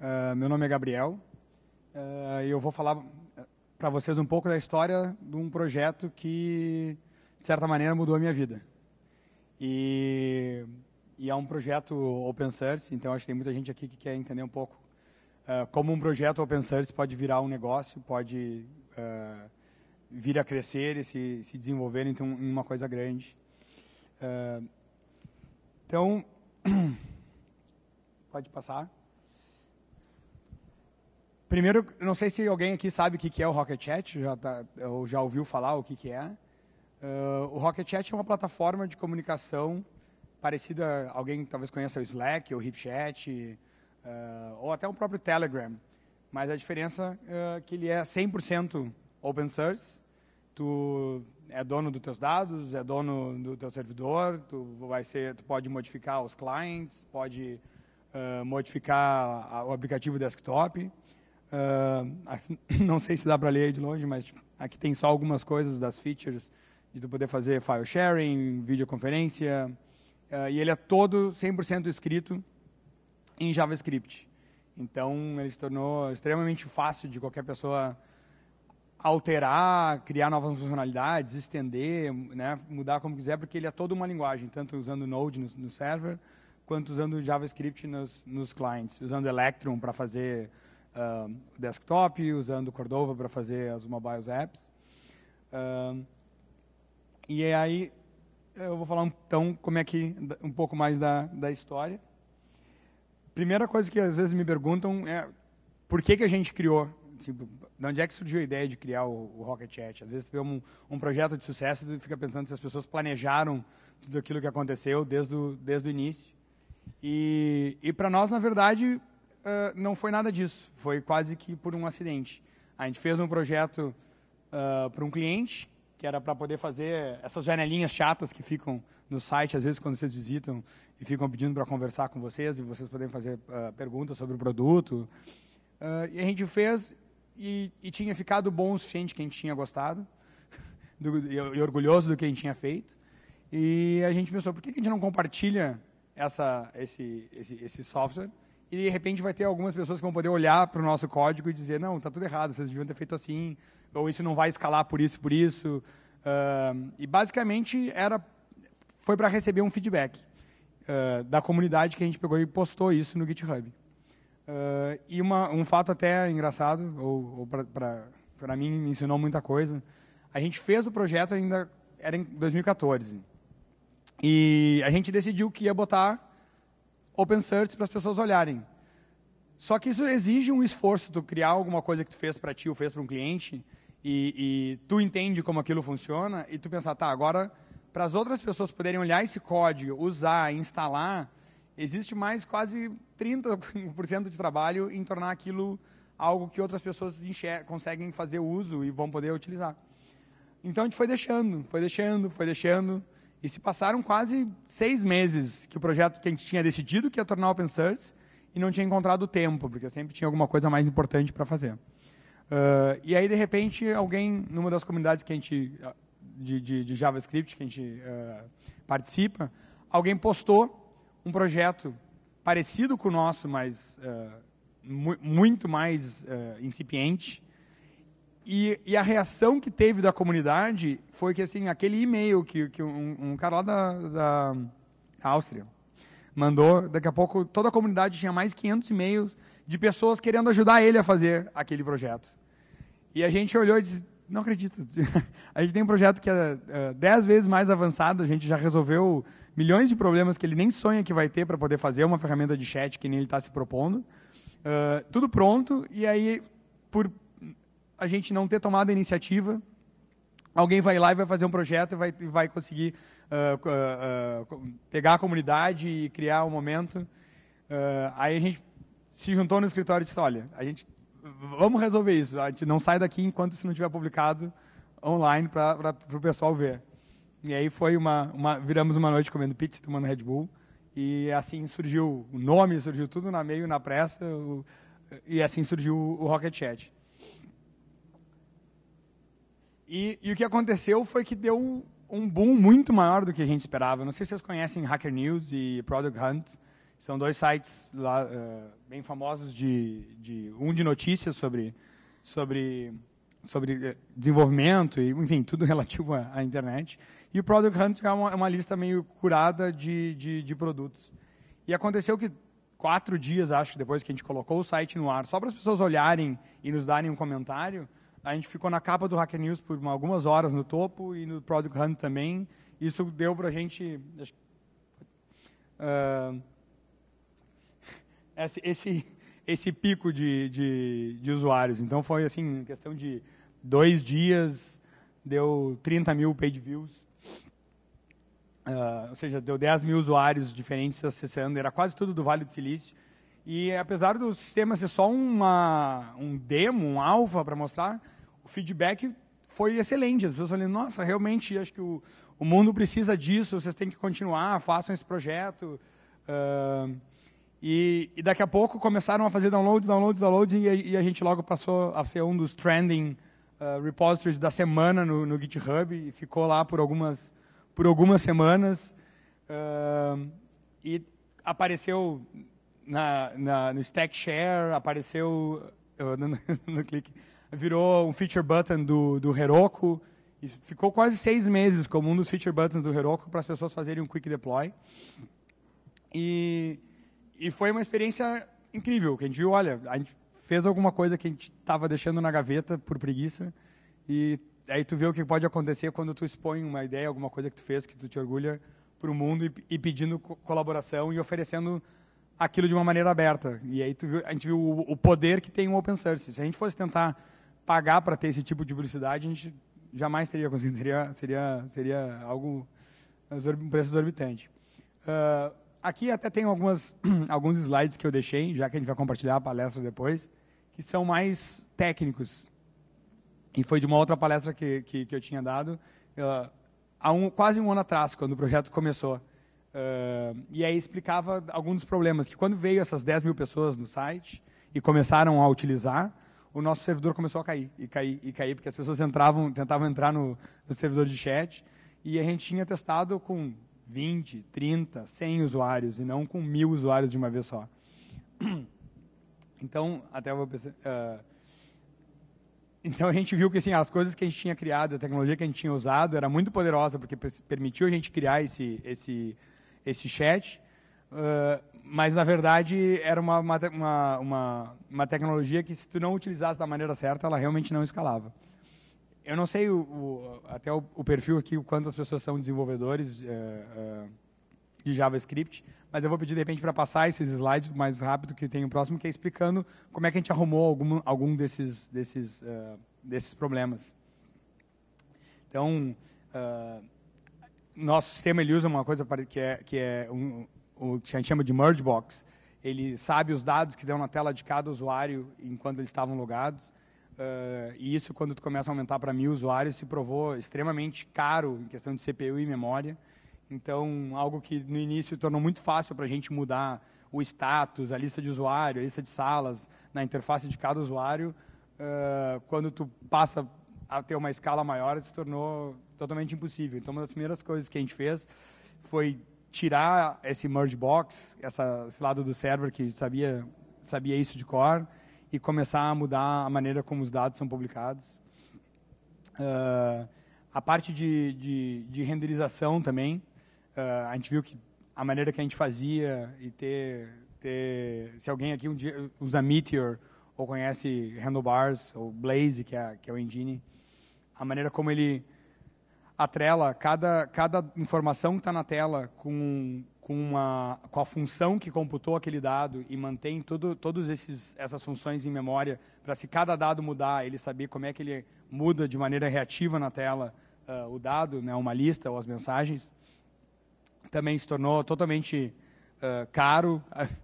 Uh, meu nome é Gabriel uh, e eu vou falar ah, para vocês um pouco da história de um projeto que, de certa maneira, mudou a minha vida. E, e é um projeto open source, então acho que tem muita gente aqui que quer entender um pouco uh, como um projeto open source pode virar um negócio, pode vir a crescer e se, se desenvolver então, em uma coisa grande. então, pode passar. Primeiro, não sei se alguém aqui sabe o que é o Rocket Chat, já tá, ou já ouviu falar o que é. Uh, o Rocket Chat é uma plataforma de comunicação parecida, alguém talvez conheça o Slack, o HipChat, uh, ou até o próprio Telegram. Mas a diferença é que ele é 100% open source. Tu é dono dos teus dados, é dono do teu servidor, tu, vai ser, tu pode modificar os clients, pode uh, modificar o aplicativo desktop. Uh, não sei se dá para ler aí de longe, mas aqui tem só algumas coisas das features de tu poder fazer file sharing, videoconferência. Uh, e ele é todo 100% escrito em JavaScript. Então, ele se tornou extremamente fácil de qualquer pessoa alterar, criar novas funcionalidades, estender, né, mudar como quiser, porque ele é toda uma linguagem, tanto usando Node no, no server, quanto usando JavaScript nos, nos clients, usando Electron para fazer um, desktop, usando Cordova para fazer as mobiles apps. Um, e aí eu vou falar então como é que um pouco mais da, da história. Primeira coisa que às vezes me perguntam é por que, que a gente criou, assim, de onde é que surgiu a ideia de criar o, o Rocket Chat? Às vezes tu vê um, um projeto de sucesso e fica pensando se as pessoas planejaram tudo aquilo que aconteceu desde o, desde o início. E, e para nós, na verdade, uh, não foi nada disso, foi quase que por um acidente. A gente fez um projeto uh, ah, para um cliente, que era para poder fazer essas janelinhas chatas que ficam no site, às vezes, quando vocês visitam e ficam pedindo para conversar com vocês e vocês podem fazer uh, perguntas sobre o produto. Uh, e a gente fez e, e, tinha ficado bom o suficiente a gente tinha gostado do, e, e, orgulhoso do que a gente tinha feito. E a gente pensou, por que, a gente não compartilha essa, esse, esse, esse software e de repente vai ter algumas pessoas que vão poder olhar para o nosso código e dizer, não, está tudo errado, vocês deviam ter feito assim, ou isso não vai escalar por isso, por isso. Uh, e basicamente era, foi para receber um feedback uh, da comunidade que a gente pegou e postou isso no GitHub. Uh, e uma, um fato até engraçado, ou, ou para mim me ensinou muita coisa, a gente fez o projeto ainda, era em 2014. E a gente decidiu que ia botar open source para as pessoas olharem. Só que isso exige um esforço, tu criar alguma coisa que tu fez para ti ou fez para um cliente, e, e, tu entende como aquilo funciona, e tu pensar, tá, agora, para as outras pessoas poderem olhar esse código, usar, instalar, existe mais quase 30% de trabalho em tornar aquilo algo que outras pessoas conseguem fazer uso e vão poder utilizar. Então a gente foi deixando, foi deixando, foi deixando. E se passaram quase seis meses que o projeto que a gente tinha decidido que ia tornar open source e não tinha encontrado tempo, porque eu sempre tinha alguma coisa mais importante para fazer. Uh, e aí, de repente, alguém, numa das comunidades que a gente, ah, de, de, de JavaScript que a gente uh, participa, alguém postou um projeto parecido com o nosso, mas uh, mu muito mais incipiente, e, e, a reação que teve da comunidade foi que, assim, aquele e-mail que, que um, um, cara lá da, da Áustria mandou, daqui a pouco toda a comunidade tinha mais 500 e-mails de pessoas querendo ajudar ele a fazer aquele projeto. E a gente olhou e disse, não acredito, a gente tem um projeto que é 10 é vezes mais avançado, a gente já resolveu milhões de problemas que ele nem sonha que vai ter para poder fazer uma ferramenta de chat que nem ele está se propondo. Uh, tudo pronto, e aí, por a gente não ter tomado a iniciativa, alguém vai lá e vai fazer um projeto e vai, vai conseguir uh, uh, pegar a comunidade e criar um momento. aí a gente se juntou no escritório e disse, olha, a gente vamos resolver isso. A gente não sai daqui enquanto isso não tiver publicado online para o pessoal ver. E aí foi uma, uma, viramos uma noite comendo pizza, tomando Red Bull e assim surgiu o nome, surgiu tudo na meio, na pressa o, e assim surgiu o Rocket Chat. E, e o que aconteceu foi que deu um boom muito maior do que a gente esperava. Não sei se vocês conhecem Hacker News e Product Hunt. São dois sites lá, uh, bem famosos de, de, um de notícias sobre sobre sobre eh, desenvolvimento e enfim tudo relativo à, à internet. E o Product Hunt é uma, é uma lista meio curada de, de, de, produtos. E aconteceu que quatro dias acho depois que a gente colocou o site no ar, só para as pessoas olharem e nos darem um comentário, a gente ficou na capa do Hacker News por algumas horas no topo e no Product Hunt também. Isso deu para a gente... Uh, esse, esse pico de, de, de, usuários. Então, foi assim, questão de dois dias, deu 30 mil page views. Uh, ou seja, deu 10 mil usuários diferentes acessando. Era quase tudo do Vale do Silício. E apesar do sistema ser só uma, um demo, um alfa para mostrar, o feedback foi excelente. As pessoas falando, nossa, realmente acho que o, o mundo precisa disso, vocês têm que continuar, façam esse projeto. Uh, e, e, daqui a pouco começaram a fazer download, download, download, e, e a gente logo passou a ser um dos trending uh, repositories da semana no, no, GitHub, e ficou lá por algumas, por algumas semanas. Uh, e apareceu na, na, no Stack Share, apareceu no, no clique. Virou um feature button do, do Heroku. E ficou quase seis meses como um dos feature buttons do Heroku para as pessoas fazerem um quick deploy. E, e foi uma experiência incrível, que a gente viu, olha, a gente fez alguma coisa que a gente estava deixando na gaveta por preguiça e aí tu vê o que pode acontecer quando tu expõe uma ideia, alguma coisa que tu fez, que tu te orgulha para o mundo e, e pedindo colaboração e oferecendo aquilo de uma maneira aberta. E aí viu, a gente viu o, o, poder que tem o open source. Se a gente fosse tentar pagar para ter esse tipo de publicidade, a gente jamais teria conseguido. Seria, seria, seria algo um preço exorbitante. Uh, aqui até tem algumas, alguns slides que eu deixei, já que a gente vai compartilhar a palestra depois, que são mais técnicos. E foi de uma outra palestra que, que, que eu tinha dado, uh, há um, quase um ano atrás, quando o projeto começou. Uh, e aí explicava alguns dos problemas, que quando veio essas 10 mil pessoas no site e começaram a utilizar, o nosso servidor começou a cair, e cair, e cair, porque as pessoas entravam, tentavam entrar no, no servidor de chat, e a gente tinha testado com 20, 30, 100 usuários, e não com mil usuários de uma vez só. Então, até vou pensar, uh, então a gente viu que assim, as coisas que a gente tinha criado, a tecnologia que a gente tinha usado era muito poderosa porque permitiu a gente criar esse, esse esse chat, uh, mas na verdade era uma, uma, uma, uma, tecnologia que se tu não utilizasse da maneira certa, ela realmente não escalava. Eu não sei o, o, até o, o, perfil aqui, o quanto as pessoas são desenvolvedores uh, uh, de JavaScript, mas eu vou pedir de repente para passar esses slides mais rápido que tem o próximo, que é explicando como é que a gente arrumou algum, algum desses, desses, desses problemas. Então, nosso sistema ele usa uma coisa que é, que é um, o que a gente chama de merge box. Ele sabe os dados que dão na tela de cada usuário enquanto eles estavam logados. Uh, e isso, quando tu começa a aumentar para mil usuários, se provou extremamente caro em questão de CPU e memória. Então, algo que no início tornou muito fácil para a gente mudar o status, a lista de usuário, a lista de salas na interface de cada usuário, uh, quando tu passa a ter uma escala maior se tornou totalmente impossível. Então, uma das primeiras coisas que a gente fez foi tirar esse merge box, essa, esse lado do server que sabia, sabia isso de cor, e começar a mudar a maneira como os dados são publicados. Uh, a parte de, de, de renderização também, uh, a gente viu que a maneira que a gente fazia e ter, ter se alguém aqui um dia usa Meteor ou conhece Handlebars ou Blaze, que é, que é o engine, a maneira como ele atrela cada, cada informação que está na tela com, com, uma, com a função que computou aquele dado e mantém todas essas funções em memória para se cada dado mudar, ele saber como é que ele muda de maneira reativa na tela uh, o dado, né, uma lista ou as mensagens. Também se tornou totalmente uh, caro uh,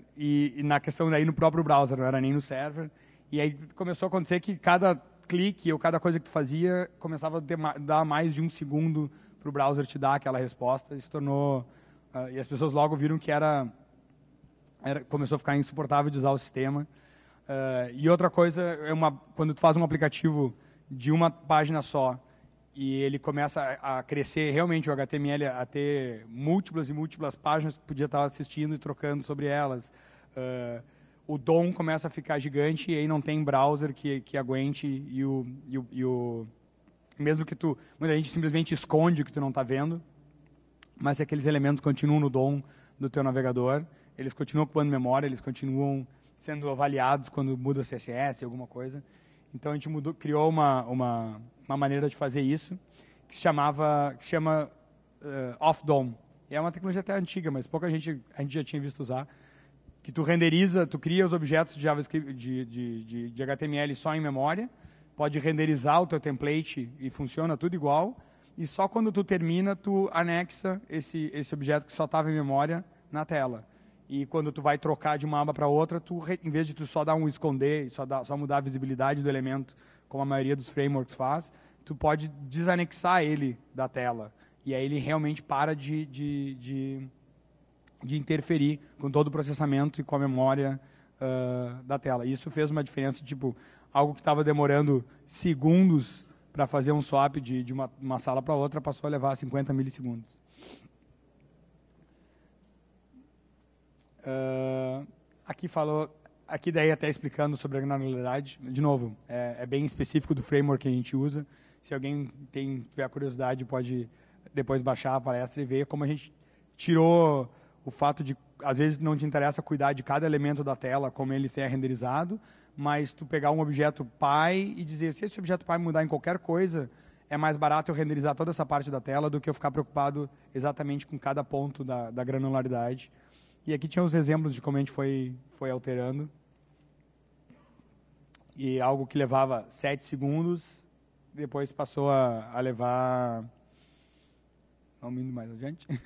e, e na questão daí no próprio browser, não era nem no server. E aí começou a acontecer que cada clique ou cada coisa que tu fazia começava a dar mais de um segundo para o browser te dar aquela resposta. E se tornou uh, e as pessoas logo viram que era, era, começou a ficar insuportável de usar o sistema. Uh, e outra coisa é uma quando tu faz um aplicativo de uma página só e ele começa a, a crescer realmente o HTML a ter múltiplas e múltiplas páginas que tu podia estar assistindo e trocando sobre elas. Uh, o dom começa a ficar gigante e aí não tem browser que, que aguente e o, e o, e o mesmo que tu muita gente simplesmente esconde o que tu não está vendo mas é aqueles elementos continuam no dom do teu navegador eles continuam ocupando memória eles continuam sendo avaliados quando muda CSS alguma coisa então a gente mudou, criou uma, uma, uma maneira de fazer isso que se chamava que se chama uh, off dom é uma tecnologia até antiga mas pouca gente a gente já tinha visto usar que tu renderiza, tu cria os objetos de JavaScript, de, de, de, de HTML só em memória, pode renderizar o teu template e funciona tudo igual, e só quando tu termina, tu anexa esse, esse objeto que só estava em memória na tela. E quando tu vai trocar de uma aba para outra, tu, em vez de tu só dar um esconder, só, dar, só mudar a visibilidade do elemento, como a maioria dos frameworks faz, tu pode desanexar ele da tela. E aí ele realmente para de, de, de, de interferir com todo o processamento e com a memória uh, da tela. Isso fez uma diferença, tipo, algo que estava demorando segundos para fazer um swap de, de uma, uma sala para outra passou a levar 50 milissegundos. Uh, aqui falou, aqui daí até explicando sobre a granularidade, de novo, é, é, bem específico do framework que a gente usa. Se alguém tem, tiver curiosidade, pode depois baixar a palestra e ver como a gente tirou o fato de, às vezes, não te interessa cuidar de cada elemento da tela, como ele ser renderizado, mas tu pegar um objeto pai e dizer, se esse objeto pai mudar em qualquer coisa, é mais barato eu renderizar toda essa parte da tela do que eu ficar preocupado exatamente com cada ponto da, da granularidade. E aqui tinha os exemplos de como a gente foi, foi alterando. E algo que levava sete segundos, depois passou a, a levar... Não, mais adiante.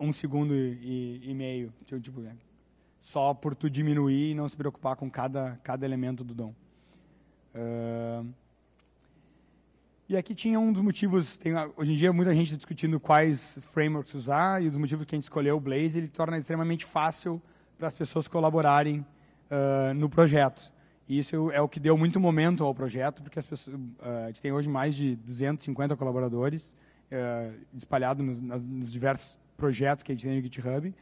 um segundo e, e, e meio. Tipo, tipo é, só por tu diminuir e não se preocupar com cada, cada elemento do dom. Uh, e aqui tinha um dos motivos, tem, hoje em dia muita gente discutindo quais frameworks usar, e um dos motivos que a gente escolheu o Blaze, ele torna extremamente fácil para as pessoas colaborarem uh, no projeto. E isso é o que deu muito momento ao projeto, porque as pessoas, uh, a gente tem hoje mais de 250 colaboradores, uh, espalhados nos, nos diversos projetos que a gente tem no GitHub.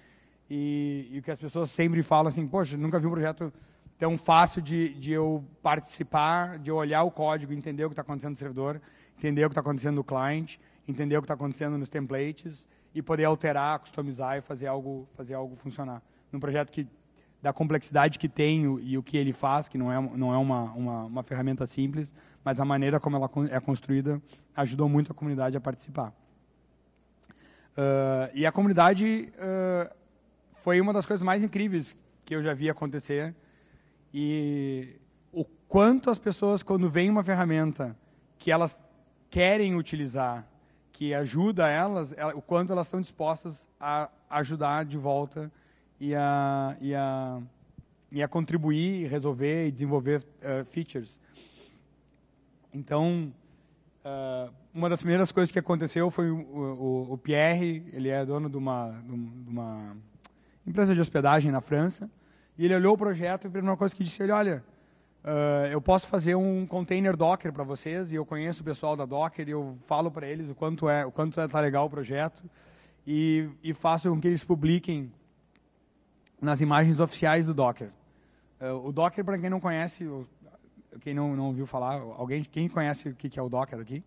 E, o que as pessoas sempre falam assim, poxa, nunca vi um projeto tão fácil de, de eu participar, de eu olhar o código, entender o que está acontecendo no servidor, entender o que está acontecendo no client, entender o que está acontecendo nos templates e poder alterar, customizar e fazer algo, fazer algo funcionar. Num projeto que da complexidade que tem e o que ele faz, que não é, não é uma, uma, uma ferramenta simples, mas a maneira como ela é construída ajudou muito a comunidade a participar. Uh, e a comunidade uh, foi uma das coisas mais incríveis que eu já vi acontecer. E o quanto as pessoas, quando vem uma ferramenta que elas querem utilizar, que ajuda elas, o quanto elas estão dispostas a ajudar de volta e a, e a, e a contribuir, resolver e desenvolver uh, features. Então, uma das primeiras coisas que aconteceu foi o, o, o Pierre, ele é dono de uma, de uma, empresa de hospedagem na França, e ele olhou o projeto e a primeira coisa que disse ele, olha, uh, eu posso fazer um container Docker para vocês, e eu conheço o pessoal da Docker, e eu falo para eles o quanto é o quanto é, tá legal o projeto, e, e faço com que eles publiquem nas imagens oficiais do Docker. Uh, o Docker, para quem não conhece, quem não, não ouviu falar, alguém, quem conhece o que é o Docker aqui?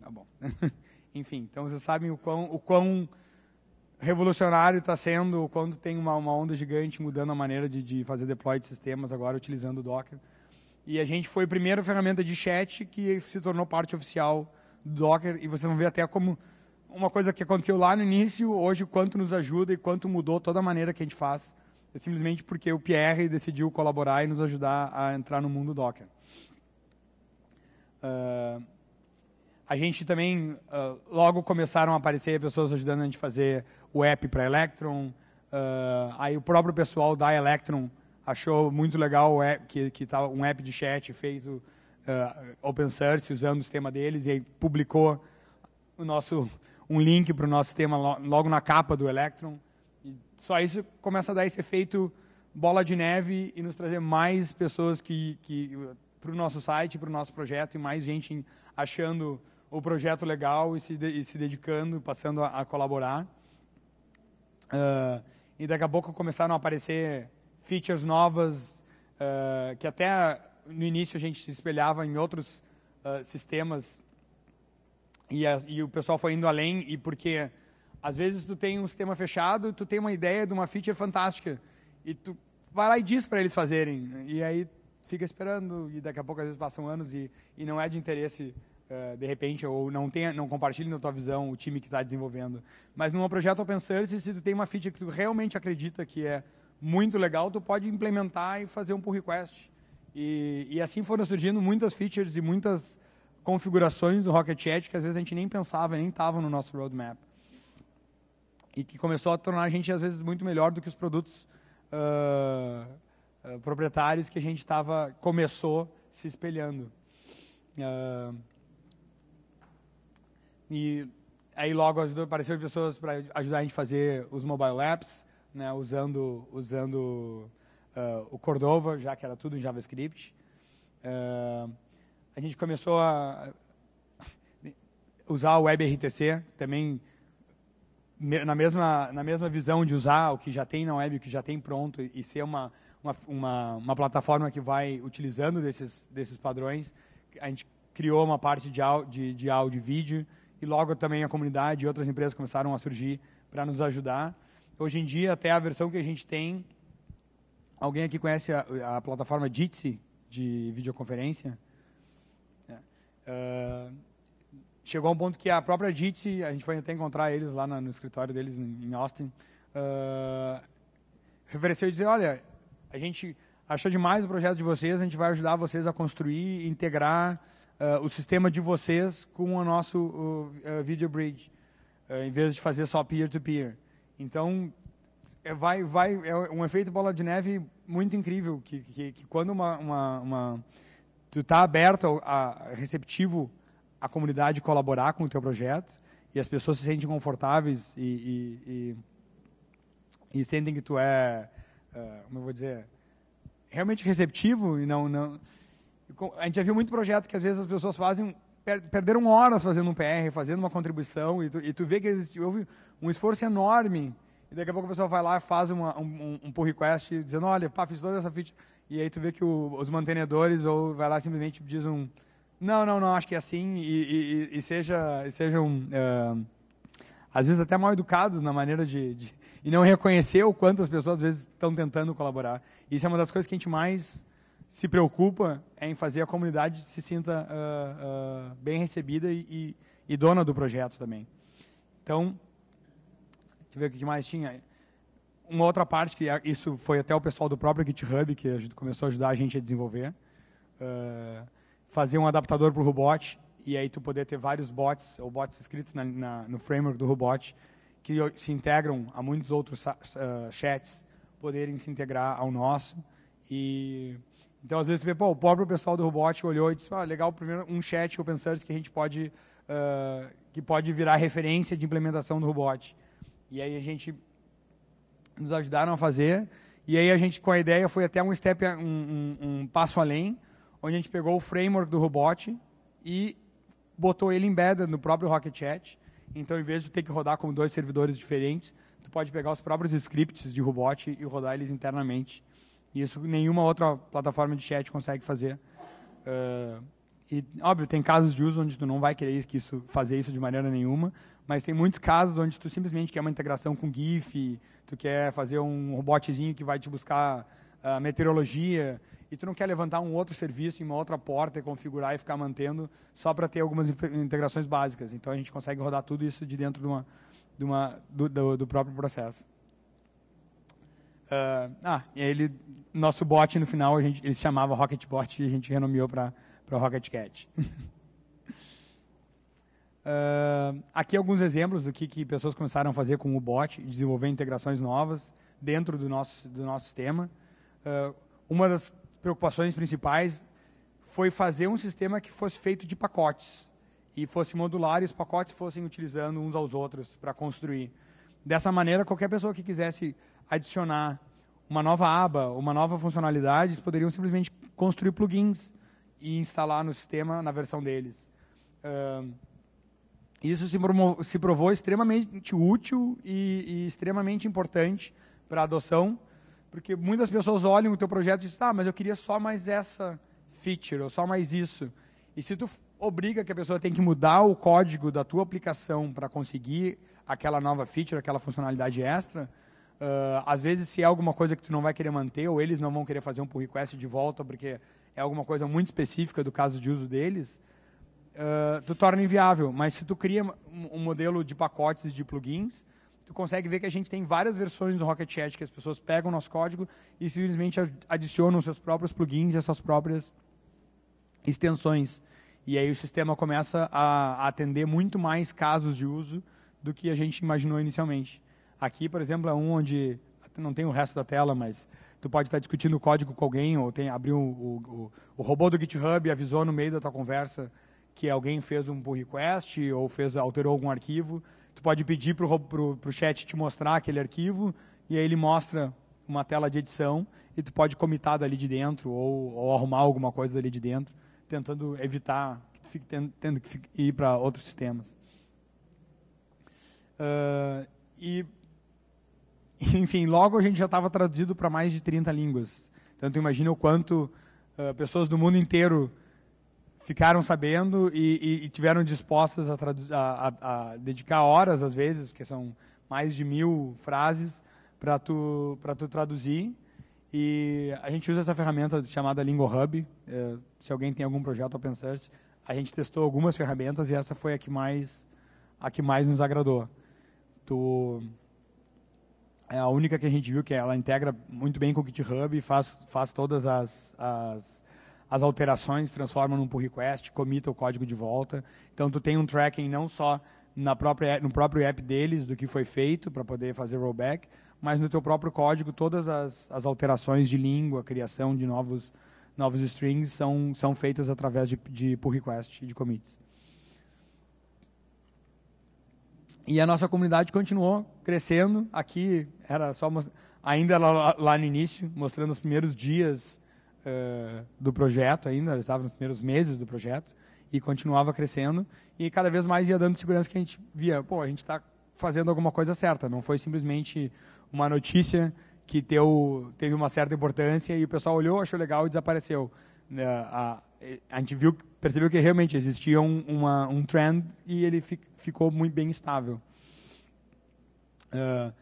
Tá bom. Enfim, então vocês sabem o quão, o quão revolucionário está sendo, quando tem uma, uma, onda gigante mudando a maneira de, de, fazer deploy de sistemas agora utilizando o Docker. E a gente foi a primeira ferramenta de chat que se tornou parte oficial do Docker. E vocês vão ver até como uma coisa que aconteceu lá no início, hoje quanto nos ajuda e quanto mudou toda a maneira que a gente faz. É simplesmente porque o Pierre decidiu colaborar e nos ajudar a entrar no mundo Docker. Uh, a gente também uh, logo começaram a aparecer pessoas ajudando a gente a fazer o app para Electron. Uh, aí o próprio pessoal da Electron achou muito legal o app, que que tava tá, um app de chat feito uh, open source usando o sistema deles e aí publicou o nosso um link para o nosso sistema logo na capa do Electron. E só isso começa a dar esse efeito bola de neve e nos trazer mais pessoas que, que para o nosso site, para o nosso projeto e mais gente achando o projeto legal e se, de, e se dedicando, passando a, a colaborar. Uh, e daqui a pouco começaram a aparecer features novas, uh, que até no início a gente se espelhava em outros uh, sistemas, e, a, e o pessoal foi indo além, e porque às vezes tu tem um sistema fechado, tu tem uma ideia de uma feature fantástica, e tu vai lá e diz para eles fazerem, e aí fica esperando, e daqui a pouco às vezes passam anos e, e não é de interesse ah, de repente, ou não, tenha, não compartilhe na tua visão o time que está desenvolvendo. Mas num projeto open source, se tu tem uma feature que tu realmente acredita que é muito legal, tu pode implementar e fazer um pull request. E, e assim foram surgindo muitas features e muitas configurações do Rocket Chat que às vezes a gente nem pensava, nem estava no nosso roadmap. E que começou a tornar a gente, às vezes, muito melhor do que os produtos uh, uh, proprietários que a gente estava começou se espelhando. Uh, e aí logo ajudou, apareceram pessoas para ajudar a gente a fazer os mobile apps, né, usando, usando uh, o Cordova, já que era tudo em JavaScript. Uh, a gente começou a usar o WebRTC, também na mesma, na mesma visão de usar o que já tem na web, o que já tem pronto, e ser uma, uma, uma, uma plataforma que vai utilizando desses, desses padrões. A gente criou uma parte de, áudio, de, de áudio e vídeo, e logo também a comunidade e outras empresas começaram a surgir para nos ajudar. Hoje em dia, até a versão que a gente tem, alguém aqui conhece a, a plataforma Jitsi de videoconferência? Uh, chegou a um ponto que a própria Jitsi, a gente foi até encontrar eles lá no, no escritório deles em Austin, uh, ofereceu e dizer, olha, a gente achou demais o projeto de vocês, a gente vai ajudar vocês a construir, integrar uh, o sistema de vocês com o nosso uh, uh, video bridge, eh, em vez de fazer só peer-to-peer. -peer. Então, é, vai, vai, é um efeito bola de neve muito incrível, que, que, que quando uma, uma, uma tu está aberto, a, a, receptivo à comunidade colaborar com o teu projeto, e as pessoas se sentem confortáveis e, e, e, e sentem que tu é, como eu vou dizer, realmente receptivo e não... não a gente já viu muito projeto que às vezes as pessoas fazem perderam horas fazendo um PR, fazendo uma contribuição, e tu, e tu vê que existe, houve um esforço enorme, e daqui a pouco a pessoa vai lá e faz uma, um, um pull request dizendo, olha, pá, fiz toda essa feat e aí tu vê que o, os mantenedores, ou vai lá e simplesmente diz um, não, não, não, acho que é assim, e, e, e seja, e sejam, uh, às vezes até mal educados na maneira de, de, e não reconhecer o quanto as pessoas às vezes estão tentando colaborar. Isso é uma das coisas que a gente mais se preocupa em fazer a comunidade se sinta uh, uh, bem recebida e, e, dona do projeto também. Então, deixa eu ver o que mais tinha. Uma outra parte, que isso foi até o pessoal do próprio GitHub, que começou a ajudar a gente a desenvolver, uh, fazer um adaptador para o robot, e aí tu poder ter vários bots, ou bots escritos na, na, no framework do robot, que se integram a muitos outros chats, poderem se integrar ao nosso, e então, às vezes, você vê, pô, o próprio pessoal do Robótica olhou e disse, ah, legal, primeiro um chat open source que a gente pode, uh, que pode virar referência de implementação do Robot. E aí a gente nos ajudaram a fazer, e aí a gente, com a ideia, foi até um step, um, um, um passo além, onde a gente pegou o framework do Robot e botou ele embedded no próprio Rocket Chat. Então, em vez de ter que rodar com dois servidores diferentes, tu pode pegar os próprios scripts de Robot e rodar eles internamente isso nenhuma outra plataforma de chat consegue fazer. Uh, e, óbvio, tem casos de uso onde tu não vai querer que isso, fazer isso de maneira nenhuma, mas tem muitos casos onde tu simplesmente quer uma integração com GIF, tu quer fazer um robotezinho que vai te buscar a ah, meteorologia, e tu não quer levantar um outro serviço em uma outra porta e configurar e ficar mantendo só para ter algumas integrações básicas. Então, a gente consegue rodar tudo isso de dentro de uma, de uma, do, do, do próprio processo. Uh, ah, e ele, nosso bot no final, a gente, ele se chamava Rocketbot e a gente renomeou para Rocketcat. uh, ah, aqui alguns exemplos do que, que pessoas começaram a fazer com o bot, desenvolver integrações novas dentro do nosso, do nosso sistema. Uh, uma das preocupações principais foi fazer um sistema que fosse feito de pacotes e fosse modular e os pacotes fossem utilizando uns aos outros para construir. Dessa maneira, qualquer pessoa que quisesse adicionar uma nova aba, uma nova funcionalidade, eles poderiam simplesmente construir plugins e instalar no sistema na versão deles. Uh, isso se, se, provou extremamente útil e, e extremamente importante para a adoção, porque muitas pessoas olham o teu projeto e dizem, ah, mas eu queria só mais essa feature, ou só mais isso. E se tu obriga que a pessoa tem que mudar o código da tua aplicação para conseguir aquela nova feature, aquela funcionalidade extra, Uh, às vezes, se é alguma coisa que tu não vai querer manter, ou eles não vão querer fazer um pull request de volta, porque é alguma coisa muito específica do caso de uso deles, uh, tu torna inviável. Mas se tu cria um modelo de pacotes de plugins, tu consegue ver que a gente tem várias versões do Rocket Chat que as pessoas pegam nosso código e simplesmente adicionam seus próprios plugins e suas próprias extensões. E aí o sistema começa a atender muito mais casos de uso do que a gente imaginou inicialmente. Aqui, por exemplo, é um onde não tem o resto da tela, mas tu pode estar discutindo o código com alguém, ou tem abriu o, o, o robô do GitHub avisou no meio da tua conversa que alguém fez um pull request ou fez alterou algum arquivo. Tu pode pedir para o chat te mostrar aquele arquivo e aí ele mostra uma tela de edição e tu pode comitar dali de dentro ou, ou arrumar alguma coisa dali de dentro, tentando evitar que tu fique tendo, tendo que ir para outros sistemas. Uh, e Enfim, logo a gente já estava traduzido para mais de 30 línguas. Então, imagina o quanto uh, pessoas do mundo inteiro ficaram sabendo e, e, e tiveram dispostas a, a, a, dedicar horas, às vezes, porque são mais de mil frases, para tu, para tu traduzir. E a gente usa essa ferramenta chamada LingoHub. Uh, é, se alguém tem algum projeto open source, a gente testou algumas ferramentas e essa foi a que mais, a que mais nos agradou. Tu é a única que a gente viu que ela integra muito bem com o GitHub e faz, faz todas as, as, as, alterações, transforma num pull request, comita o código de volta. Então, tu tem um tracking não só na própria, no próprio app deles, do que foi feito para poder fazer rollback, mas no teu próprio código, todas as, as alterações de língua, criação de novos, novos strings são, são feitas através de, de pull request e de commits. E a nossa comunidade continuou crescendo. Aqui era só ainda lá, lá no início, mostrando os primeiros dias uh, do projeto, ainda estava nos primeiros meses do projeto e continuava crescendo e cada vez mais ia dando segurança que a gente via, pô, a gente está fazendo alguma coisa certa. Não foi simplesmente uma notícia que teu, teve uma certa importância e o pessoal olhou, achou legal e desapareceu. Né, a, é, a gente viu, percebeu que realmente existia um, uma, um trend e ele fi, ficou muito bem estável. Uh,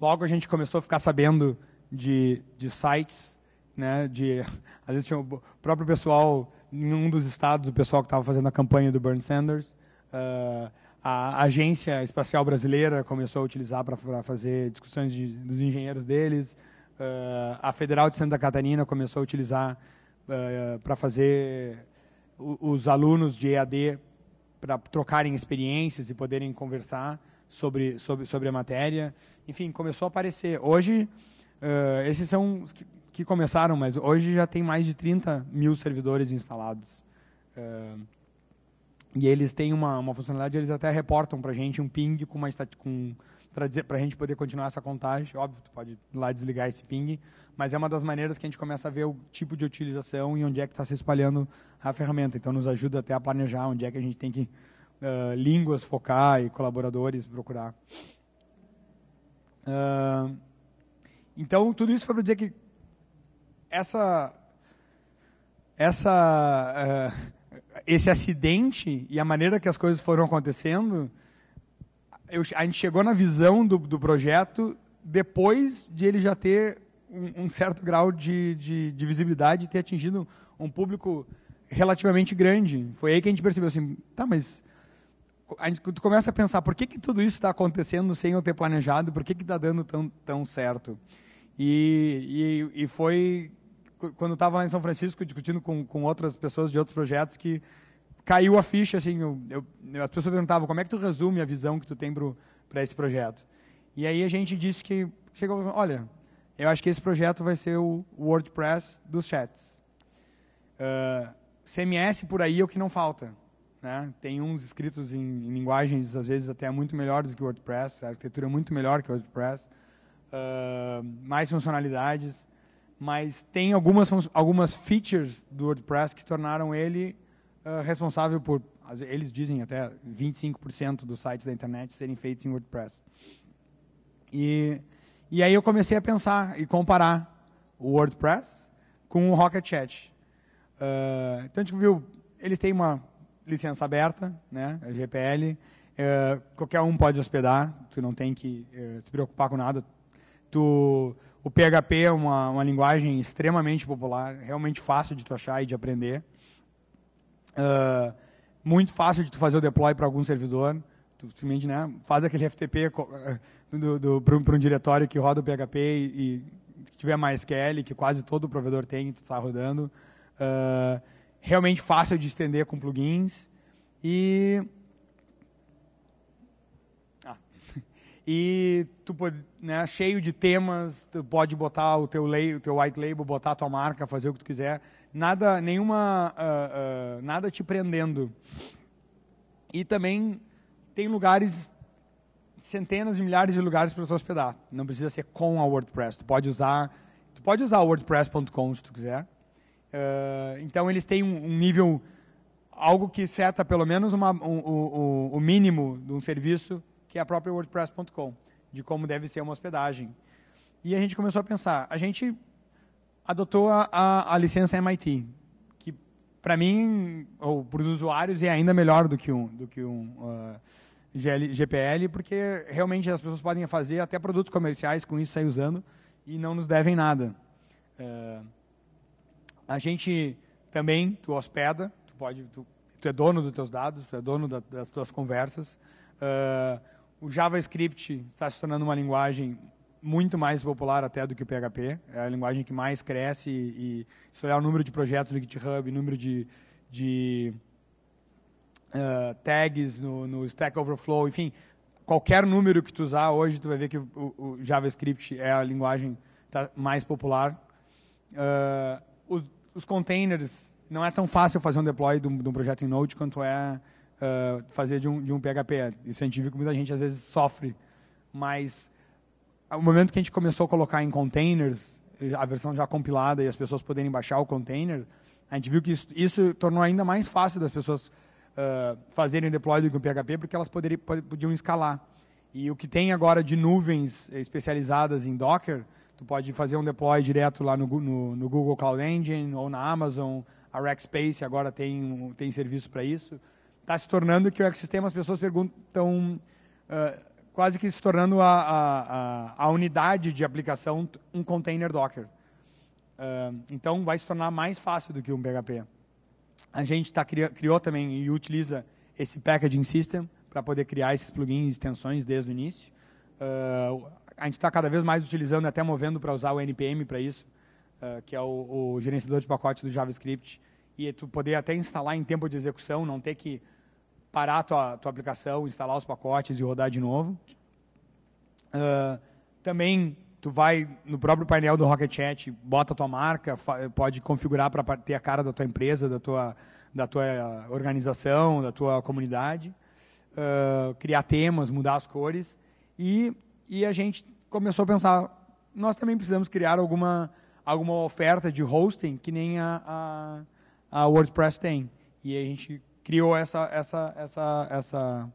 logo a gente começou a ficar sabendo de, de sites, né, de, às vezes tinha o próprio pessoal, em um dos estados, o pessoal que estava fazendo a campanha do Bernie Sanders, uh, a Agência Espacial Brasileira começou a utilizar para fazer discussões de, dos engenheiros deles, uh, a Federal de Santa Catarina começou a utilizar eh, para fazer os alunos de EAD para trocarem experiências e poderem conversar sobre, sobre, sobre a matéria. Enfim, começou a aparecer. Hoje, uh, esses são os que, que, começaram, mas hoje já tem mais de 30 mil servidores instalados. Uh, e eles têm uma, uma funcionalidade, eles até reportam para a gente um ping com uma com para a gente poder continuar essa contagem. Óbvio, tu pode ir lá desligar esse ping, mas é uma das maneiras que a gente começa a ver o tipo de utilização e onde é que está se espalhando a ferramenta. Então, nos ajuda até a planejar onde é que a gente tem que uh, línguas focar e colaboradores procurar. Uh, então, tudo isso foi para dizer que essa, essa, uh, esse acidente e a maneira que as coisas foram acontecendo, eu, a gente chegou na visão do, do projeto depois de ele já ter um, um certo grau de, de, de visibilidade e ter atingido um público relativamente grande. Foi aí que a gente percebeu assim, tá, mas a gente, tu começa a pensar por que, que tudo isso está acontecendo sem eu ter planejado, por que está dando tão, tão certo. E, e, e foi quando estava lá em São Francisco discutindo com, com outras pessoas de outros projetos que caiu a ficha, assim, eu, eu, as pessoas perguntavam como é que tu resume a visão que tu tem para esse projeto. E aí a gente disse que, chegou, olha, eu acho que esse projeto vai ser o WordPress dos chats. Uh, ah, CMS por aí é o que não falta. Né? Tem uns escritos em, em, linguagens, às vezes, até muito melhores do que o WordPress, a arquitetura é muito melhor que o WordPress, uh, mais funcionalidades, mas tem algumas, algumas features do WordPress que tornaram ele uh, responsável por, eles dizem até 25% dos sites da internet serem feitos em WordPress. E e aí eu comecei a pensar e comparar o WordPress com o Rocket Chat. Uh, então a tipo, gente viu, eles têm uma licença aberta, né, é GPL, uh, é, qualquer um pode hospedar, tu não tem que uh, se preocupar com nada. Tu, o PHP é uma, uma linguagem extremamente popular, realmente fácil de tu achar e de aprender. Ah, muito fácil de tu fazer o deploy para algum servidor tu simplesmente né, faz aquele FTP eh, para um diretório que roda o PHP e, e tiver mais SQL, que quase todo provedor tem, tu está rodando. Uh, realmente fácil de estender com plugins. E... Ah, e tu pode, né, cheio de temas, tu pode botar o teu, lay, o teu white label, botar a tua marca, fazer o que tu quiser. Nada, nenhuma, uh, uh, nada te prendendo. E também tem lugares, centenas de milhares de lugares para tu hospedar. Não precisa ser com a WordPress. Tu pode usar, tu pode usar WordPress.com se tu quiser. Uh, então eles têm um, um, nível, algo que seta pelo menos uma, um, um, o mínimo de um serviço, que é a própria WordPress.com, de como deve ser uma hospedagem. E a gente começou a pensar, a gente adotou a, a, a licença MIT, que para mim, ou para os usuários, é ainda melhor do que um, do que um uh, GL, GPL, porque realmente as pessoas podem fazer até produtos comerciais com isso, sair usando, e não nos devem nada. É, a gente também, tu hospeda, tu, pode, tu, tu, é dono dos teus dados, tu é dono da, das tuas conversas. É, o JavaScript está se tornando uma linguagem muito mais popular até do que o PHP. É a linguagem que mais cresce e, e se olhar o número de projetos no GitHub, o número de, de uh, tags no, no, Stack Overflow, enfim, qualquer número que tu usar hoje, tu vai ver que o, o JavaScript é a linguagem tá mais popular. Uh, os, os, containers, não é tão fácil fazer um deploy de um, de um projeto em Node quanto é uh, fazer de um, de um PHP. Isso a gente viu que muita gente às vezes sofre, mas o momento que a gente começou a colocar em containers, a versão já compilada e as pessoas poderem baixar o container, a gente viu que isso, isso tornou ainda mais fácil das pessoas uh, fazerem o deploy com PHP, porque elas poderiam, podiam escalar. E o que tem agora de nuvens eh, especializadas em Docker, tu pode fazer um deploy direto lá no, no, no Google Cloud Engine ou na Amazon, a Rackspace agora tem, tem serviço para isso. Está se tornando que o ecossistema, as pessoas perguntam, uh, quase que se tornando a, a, a, unidade de aplicação, um container Docker. Uh, então, vai se tornar mais fácil do que um PHP a gente tá, criou, criou também e utiliza esse packaging system para poder criar esses plugins e extensões desde o início. Uh, a gente está cada vez mais utilizando, até movendo para usar o NPM para isso, uh, que é o, o, gerenciador de pacote do JavaScript, e tu poder até instalar em tempo de execução, não ter que parar a tua, tua aplicação, instalar os pacotes e rodar de novo. Uh, também tu vai no próprio painel do Rocket Chat, bota a tua marca, pode configurar para ter a cara da tua empresa, da tua, da tua eh, organização, da tua comunidade, uh, criar temas, mudar as cores. E, e a gente começou a pensar, nós também precisamos criar alguma, alguma oferta de hosting que nem a, a, a WordPress tem. E a gente criou essa, essa, essa, essa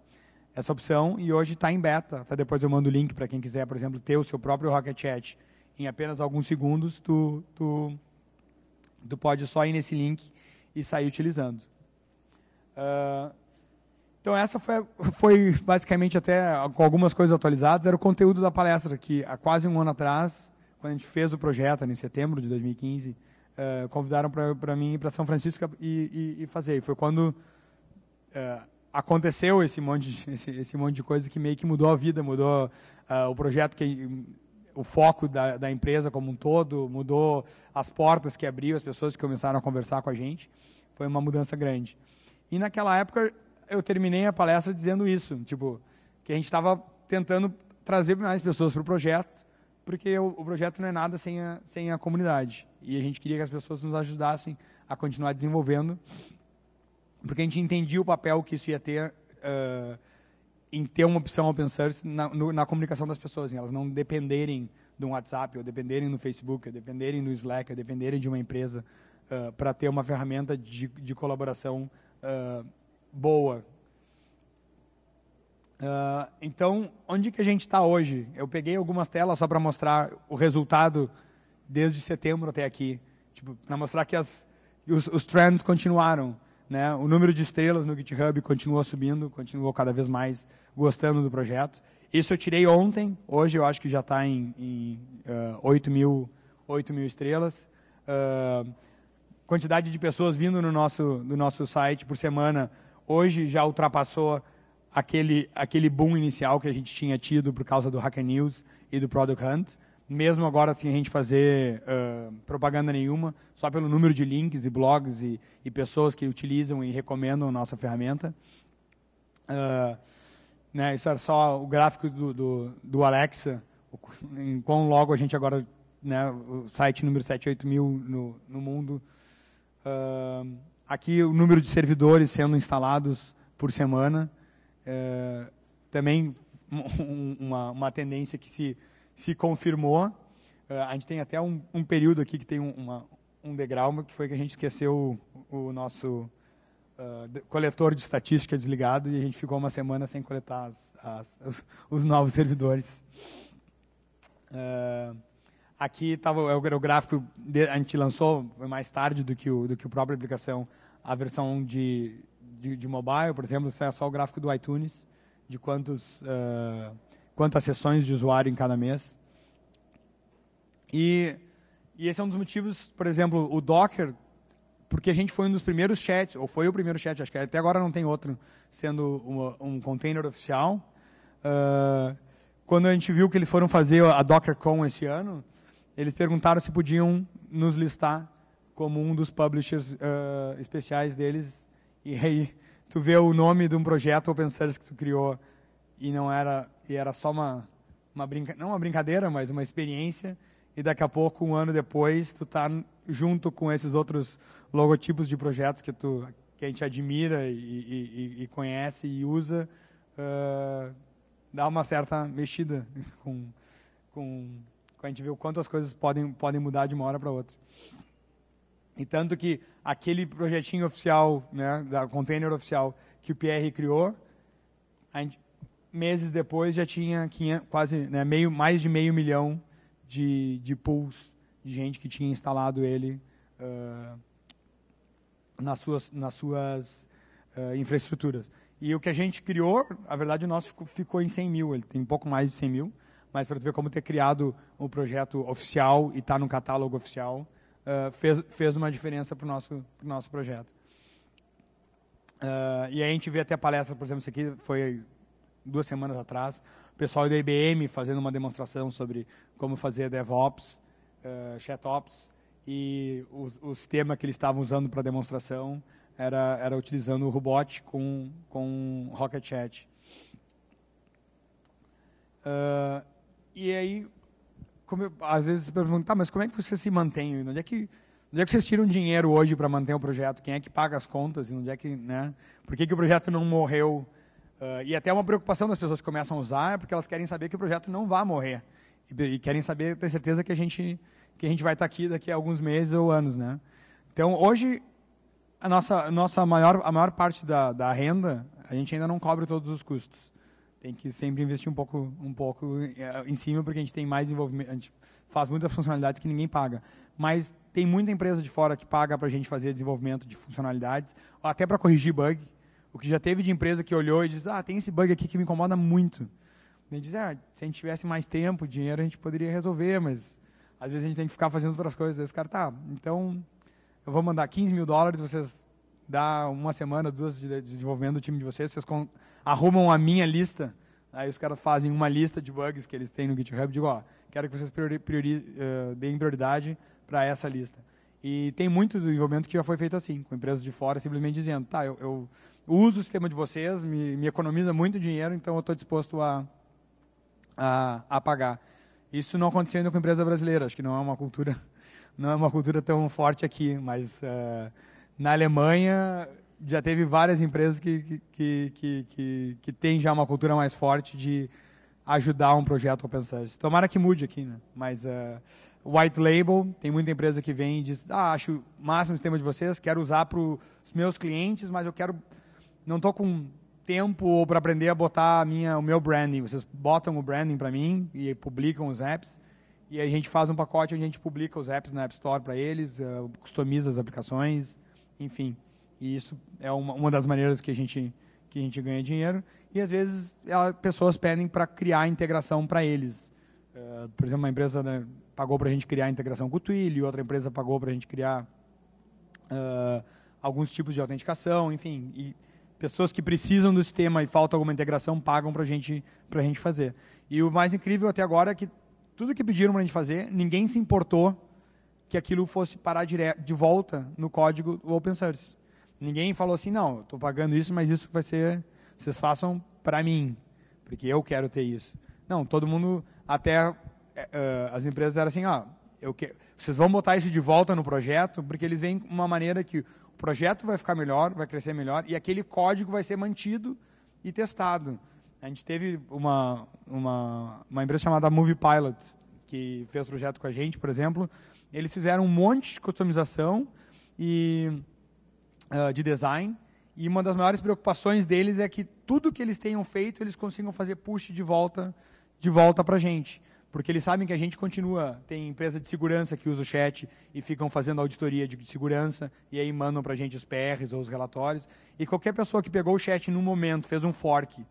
essa opção e hoje está em beta. Depois eu mando o link para quem quiser, por exemplo, ter o seu próprio Rocket Chat. Em apenas alguns segundos, tu, tu, tu pode só ir nesse link e sair utilizando. Uh, então essa foi, foi basicamente até com algumas coisas atualizadas, era o conteúdo da palestra que há quase um ano atrás, quando a gente fez o projeto, em setembro de 2015, uh, eh, convidaram para mim ir para São Francisco e, e, e, fazer. E foi quando uh, aconteceu esse monte, de, esse, esse, monte de coisa que meio que mudou a vida, mudou uh, o projeto, que o foco da, da, empresa como um todo, mudou as portas que abriu, as pessoas que começaram a conversar com a gente. Foi uma mudança grande. E naquela época eu terminei a palestra dizendo isso, tipo, que a gente estava tentando trazer mais pessoas para o projeto, porque o, o, projeto não é nada sem a, sem a comunidade. E a gente queria que as pessoas nos ajudassem a continuar desenvolvendo porque a gente entendia o papel que isso ia ter uh, em ter uma opção open source na, no, na comunicação das pessoas, em elas não dependerem do WhatsApp, ou dependerem do Facebook, ou dependerem do Slack, ou dependerem de uma empresa uh, para ter uma ferramenta de, de colaboração uh, boa. Uh, então, onde que a gente está hoje? Eu peguei algumas telas só para mostrar o resultado desde setembro até aqui, tipo, para mostrar que as, os, os trends continuaram. Né? O número de estrelas no GitHub continua subindo, continuou cada vez mais gostando do projeto. Isso eu tirei ontem, hoje eu acho que já está em, em uh, ah, 8, mil, 8 mil estrelas. Uh, quantidade de pessoas vindo no nosso, do nosso site por semana, hoje já ultrapassou aquele, aquele boom inicial que a gente tinha tido por causa do Hacker News e do Product Hunt mesmo agora sem a gente fazer uh, propaganda nenhuma, só pelo número de links e blogs e, e pessoas que utilizam e recomendam a nossa ferramenta. Uh, né, isso era só o gráfico do, do, do Alexa, em quão logo a gente agora, né, o site número 78 mil no, no mundo. Uh, aqui o número de servidores sendo instalados por semana. também uma, uma tendência que se se confirmou. Eh, a gente tem até um, um período aqui que tem uma, um degrau, que foi que a gente esqueceu o, o nosso uh, coletor de estatística desligado e a gente ficou uma semana sem coletar as, as, os, os, novos servidores. Uh, aqui estava o, é o gráfico, de, a gente lançou mais tarde do que o, do que o própria aplicação, a versão de, de, de mobile, por exemplo, isso é só o gráfico do iTunes, de quantos... Uh, quantas sessões de usuário em cada mês. E, e esse é um dos motivos, por exemplo, o Docker, porque a gente foi um dos primeiros chats, ou foi o primeiro chat, acho que até agora não tem outro sendo uma, um container oficial. Uh, quando a gente viu que eles foram fazer a DockerCon esse ano, eles perguntaram se podiam nos listar como um dos publishers uh, especiais deles. E aí tu vê o nome de um projeto open source que tu criou e não era e era só uma uma brinca, não uma brincadeira, mas uma experiência e daqui a pouco um ano depois tu tá junto com esses outros logotipos de projetos que tu que a gente admira e, e, e conhece e usa uh, dá uma certa mexida com, com com a gente vê o quanto as coisas podem podem mudar de uma hora para outra e tanto que aquele projetinho oficial né da container oficial que o Pierre criou a gente, meses depois já tinha 500, quase né, meio, mais de meio milhão de, de pools de gente que tinha instalado ele uh, nas suas, nas suas uh, infraestruturas. E o que a gente criou, a verdade, o nosso ficou, ficou em 100 mil, ele tem um pouco mais de 100 mil, mas para ver como ter criado um projeto oficial e estar tá no catálogo oficial, uh, fez, fez uma diferença para o nosso, pro nosso projeto. e aí a gente vê até palestra, por exemplo, isso aqui foi duas semanas atrás, o pessoal da IBM fazendo uma demonstração sobre como fazer DevOps, uh, eh, ChatOps, e o, o sistema que eles estavam usando para demonstração era, era utilizando o robot com, com Rocket Chat. Uh, e aí, eu, às vezes você pergunta, tá, mas como é que você se mantém? Onde é que, onde é que vocês tiram dinheiro hoje para manter o projeto? Quem é que paga as contas? onde é que, né? Por que, que o projeto não morreu Uh, e até é uma preocupação das pessoas que começam a usar, porque elas querem saber que o projeto não vai morrer. E, e, querem saber, ter certeza que a gente, que a gente vai estar tá aqui daqui a alguns meses ou anos. Né? Então, hoje, a nossa, a nossa maior, a maior parte da, da renda, a gente ainda não cobre todos os custos. Tem que sempre investir um pouco, um pouco eh, em cima, porque a gente tem mais envolvimento, a gente faz muitas funcionalidades que ninguém paga. Mas tem muita empresa de fora que paga para a gente fazer desenvolvimento de funcionalidades, até para corrigir bug. O que já teve de empresa que olhou e diz, ah, tem esse bug aqui que me incomoda muito. E diz, ah, se a gente tivesse mais tempo, dinheiro, a gente poderia resolver, mas às vezes a gente tem que ficar fazendo outras coisas. Esse cara, tá, então eu vou mandar 15 mil dólares, vocês dão uma semana, duas de desenvolvimento do time de vocês, vocês arrumam a minha lista, aí os caras fazem uma lista de bugs que eles têm no GitHub, digo, ó, quero que vocês priori, priori eh, deem prioridade para essa lista. E tem muito desenvolvimento que já foi feito assim, com empresas de fora simplesmente dizendo, tá, eu, eu uso o sistema de vocês, me, me economiza muito dinheiro, então eu estou disposto a, a, a, pagar. Isso não aconteceu ainda com empresa brasileira, acho que não é uma cultura, não é uma cultura tão forte aqui, mas uh, na Alemanha já teve várias empresas que, que, que, que, que têm já uma cultura mais forte de ajudar um projeto a pensar. Tomara que mude aqui, né? mas uh, white label, tem muita empresa que vem e diz, ah, acho o máximo o sistema de vocês, quero usar para os meus clientes, mas eu quero não tô com tempo para aprender a botar a minha, o meu branding. Vocês botam o branding para mim e publicam os apps. E a gente faz um pacote onde a gente publica os apps na App Store para eles, eh, customiza as aplicações, enfim. E isso é uma, uma das maneiras que a gente que a gente ganha dinheiro. E às vezes ela, eh, pessoas pedem para criar integração para eles. Uh, por exemplo, uma empresa né, pagou para a gente criar integração com o Twilio, outra empresa pagou para a gente criar uh, alguns tipos de autenticação, enfim. E, Pessoas que precisam do sistema e falta alguma integração pagam para gente, a gente fazer. E o mais incrível até agora é que tudo que pediram para a gente fazer, ninguém se importou que aquilo fosse parar de volta no código open source. Ninguém falou assim, não, estou pagando isso, mas isso vai ser, vocês façam para mim, porque eu quero ter isso. Não, todo mundo, até uh, as empresas eram assim, ó, ah, eu que... vocês vão botar isso de volta no projeto, porque eles veem uma maneira que o projeto vai ficar melhor, vai crescer melhor e aquele código vai ser mantido e testado. A gente teve uma, uma, uma empresa chamada Movie Pilot, que fez projeto com a gente, por exemplo. Eles fizeram um monte de customização e uh, de design. E uma das maiores preocupações deles é que tudo que eles tenham feito, eles consigam fazer push de volta de volta para a gente porque eles sabem que a gente continua, tem empresa de segurança que usa o chat e ficam fazendo auditoria de segurança e aí mandam para a gente os PRs ou os relatórios. E qualquer pessoa que pegou o chat num momento, fez um fork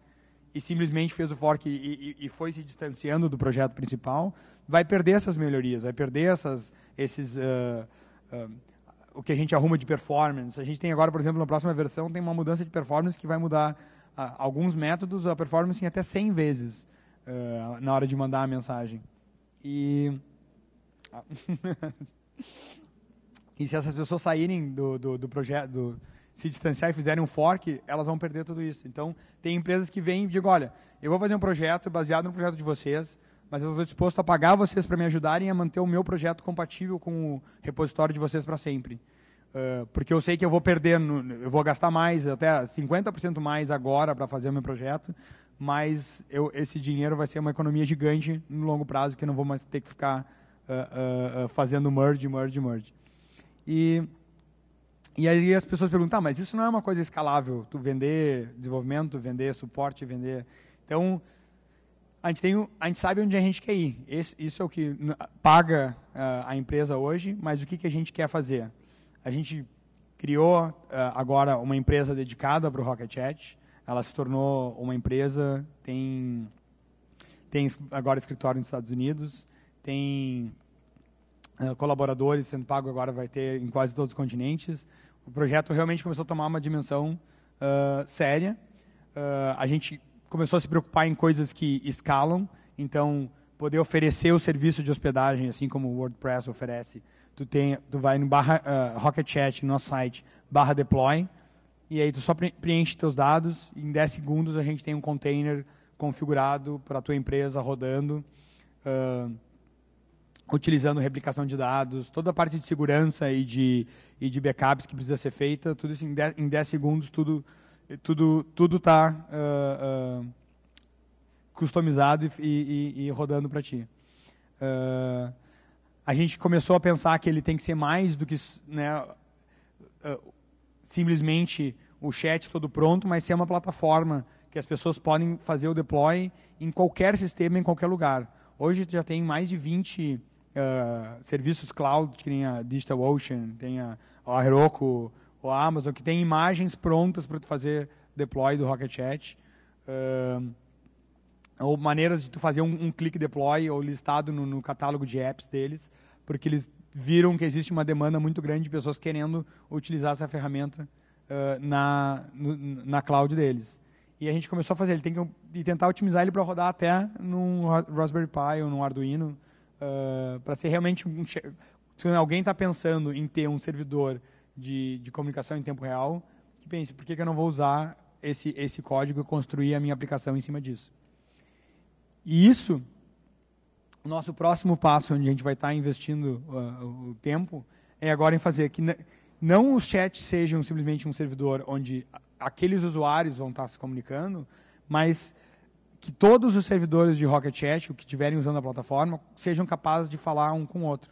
e simplesmente fez o fork e, e, e foi se distanciando do projeto principal, vai perder essas melhorias, vai perder essas, esses... Uh, uh, o que a gente arruma de performance. A gente tem agora, por exemplo, na próxima versão, tem uma mudança de performance que vai mudar uh, alguns métodos, a performance em até 100 vezes. Eh, na hora de mandar a mensagem. E. Ah, e se essas pessoas saírem do, do, do projeto, se distanciar e fizerem um fork, elas vão perder tudo isso. Então, tem empresas que vêm e digam: olha, eu vou fazer um projeto baseado no projeto de vocês, mas eu estou disposto a pagar vocês para me ajudarem a manter o meu projeto compatível com o repositório de vocês para sempre. Uh, porque eu sei que eu vou perder, eu vou gastar mais, até 50% mais agora para fazer o meu projeto, mas eu, esse dinheiro vai ser uma economia gigante no longo prazo, que não vou mais ter que ficar uh, uh, fazendo merge, merge, merge. E, e aí as pessoas perguntam, mas isso não é uma coisa escalável, tu vender desenvolvimento, vender suporte, vender... Então, a gente, tem, a gente sabe onde a gente quer ir. Esse, isso é o que paga uh, a empresa hoje, mas o que, que a gente quer fazer? A gente criou uh, agora uma empresa dedicada para o Rocket Chat. Ela se tornou uma empresa, tem, tem agora escritório nos Estados Unidos, tem uh, colaboradores sendo pago agora, vai ter em quase todos os continentes. O projeto realmente começou a tomar uma dimensão uh, séria. Uh, a gente começou a se preocupar em coisas que escalam, então poder oferecer o serviço de hospedagem, assim como o WordPress oferece. Tu, tem, tu vai no barra, uh, Rocket Chat, no nosso site, barra deploy, e aí tu só preenche teus dados e em 10 segundos a gente tem um container configurado para a tua empresa rodando, uh, utilizando replicação de dados, toda a parte de segurança e de, e de backups que precisa ser feita, tudo isso em 10, em 10 segundos, tudo tudo tudo está uh, uh, customizado e, e, e rodando para ti. Uh, a gente começou a pensar que ele tem que ser mais do que né, simplesmente o chat todo pronto, mas ser é uma plataforma que as pessoas podem fazer o deploy em qualquer sistema, em qualquer lugar. Hoje já tem mais de 20 uh, ah, serviços cloud, que tem a DigitalOcean, tem a, a Heroku, a Amazon, que tem imagens prontas para tu fazer deploy do Rocket Chat. Uh, ou maneiras de tu fazer um, um clique deploy ou listado no, no catálogo de apps deles, porque eles viram que existe uma demanda muito grande de pessoas querendo utilizar essa ferramenta uh, na, no, na cloud deles. E a gente começou a fazer, ele tem que e tentar otimizar ele para rodar até num Raspberry Pi ou num Arduino, uh, para ser realmente um, se alguém está pensando em ter um servidor de, de comunicação em tempo real, que pense, por que, que eu não vou usar esse, esse código e construir a minha aplicação em cima disso? E isso, o nosso próximo passo, onde a gente vai estar tá investindo uh, o tempo, é agora em fazer que não os chats sejam simplesmente um servidor onde aqueles usuários vão estar se comunicando, mas que todos os servidores de Rocket Chat, o que estiverem usando a plataforma, sejam capazes de falar um com o outro.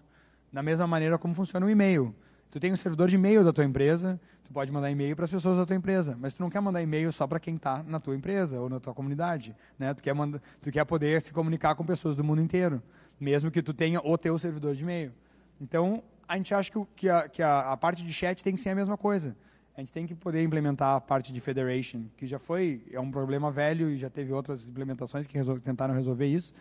Da mesma maneira como funciona o e-mail. Tu tem um servidor de e-mail da tua empresa, tu pode mandar e-mail para as pessoas da tua empresa, mas tu não quer mandar e-mail só para quem está na tua empresa ou na tua comunidade, né? Tu quer manda, tu quer poder se comunicar com pessoas do mundo inteiro, mesmo que tu tenha o teu servidor de e-mail. Então, a gente acha que, que, a, que a, a, parte de chat tem que ser a mesma coisa. A gente tem que poder implementar a parte de federation, que já foi é um problema velho e já teve outras implementações que resol tentaram resolver isso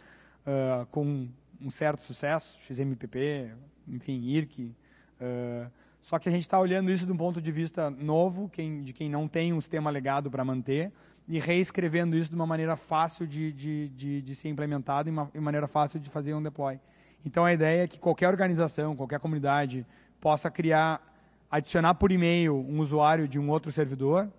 uh, com um certo sucesso, XMPP, enfim, IRC. Uh, ah, só que a gente está olhando isso de um ponto de vista novo, quem, de quem não tem um sistema legado para manter, e reescrevendo isso de uma maneira fácil de, de, de, de ser implementado e uma, maneira fácil de fazer um deploy. Então a ideia é que qualquer organização, qualquer comunidade possa criar, adicionar por e-mail um usuário de um outro servidor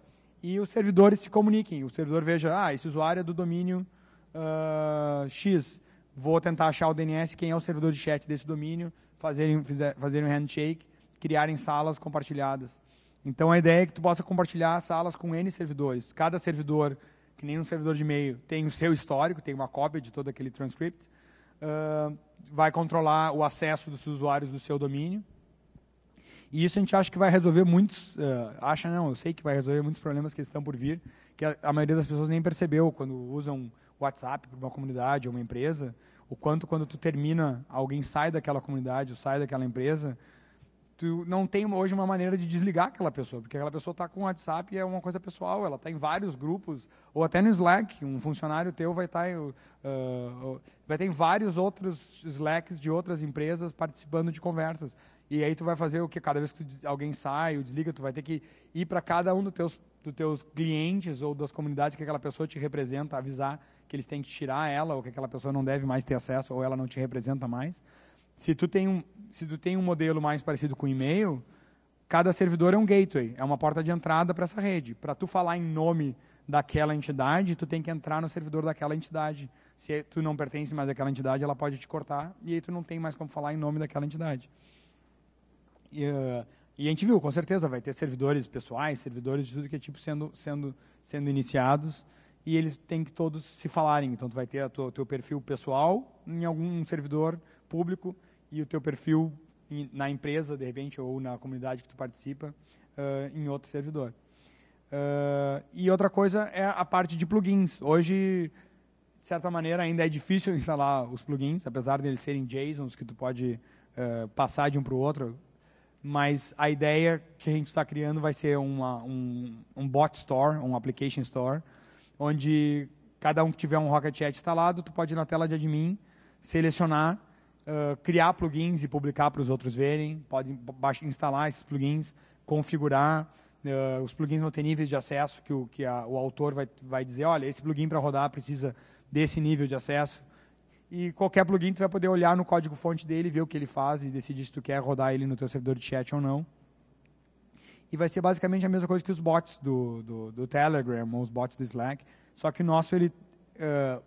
e os servidores se comuniquem. O servidor veja, ah, esse usuário é do domínio uh, X, vou tentar achar o DNS, quem é o servidor de chat desse domínio, fazerem, fazerem um handshake, criarem salas compartilhadas. Então a ideia é que tu possa compartilhar salas com N servidores. Cada servidor, que nem um servidor de e-mail, tem o seu histórico, tem uma cópia de todo aquele transcript, uh, vai controlar o acesso dos usuários do seu domínio. E isso a gente acha que vai resolver muitos, uh, acha não, eu sei que vai resolver muitos problemas que estão por vir, que a, a maioria das pessoas nem percebeu quando usam o WhatsApp para uma comunidade ou uma empresa, o quanto quando tu termina, alguém sai daquela comunidade, ou sai daquela empresa, tu não tem hoje uma maneira de desligar aquela pessoa, porque aquela pessoa está com o WhatsApp e é uma coisa pessoal, ela está em vários grupos, ou até no Slack, um funcionário teu vai estar tá, uh, vai ter em vários outros Slacks de outras empresas participando de conversas. E aí tu vai fazer o que? Cada vez que alguém sai ou desliga, tu vai ter que ir para cada um dos teus, dos teus clientes ou das comunidades que aquela pessoa te representa, avisar que eles têm que tirar ela, ou que aquela pessoa não deve mais ter acesso, ou ela não te representa mais. Se tu tem um, se tu tem um modelo mais parecido com e-mail, cada servidor é um gateway, é uma porta de entrada para essa rede. Para tu falar em nome daquela entidade, tu tem que entrar no servidor daquela entidade. Se é, tu não pertence mais àquela entidade, ela pode te cortar e aí tu não tem mais como falar em nome daquela entidade. E, uh, e a gente viu, com certeza, vai ter servidores pessoais, servidores de tudo que é tipo sendo, sendo, sendo iniciados e eles têm que todos se falarem. Então, tu vai ter o teu perfil pessoal em algum servidor público e o teu perfil na empresa, de repente, ou na comunidade que tu participa, uh, em outro servidor. Uh, e outra coisa é a parte de plugins. Hoje, de certa maneira, ainda é difícil instalar os plugins, apesar de eles serem JSONs que tu pode uh, passar de um para o outro. Mas a ideia que a gente está criando vai ser uma, um, um bot store, um application store, onde cada um que tiver um Rocket Chat instalado, tu pode ir na tela de admin, selecionar ah, criar plugins e publicar para os outros verem, podem instalar esses plugins, configurar. Uh, os plugins vão ter níveis de acesso que o, que a, o autor vai, vai dizer, olha, esse plugin para rodar precisa desse nível de acesso. E qualquer plugin tu vai poder olhar no código-fonte dele, ver o que ele faz e decidir se tu quer rodar ele no teu servidor de chat ou não. E vai ser basicamente a mesma coisa que os bots do, do, do Telegram ou os bots do Slack, só que o nosso ele uh,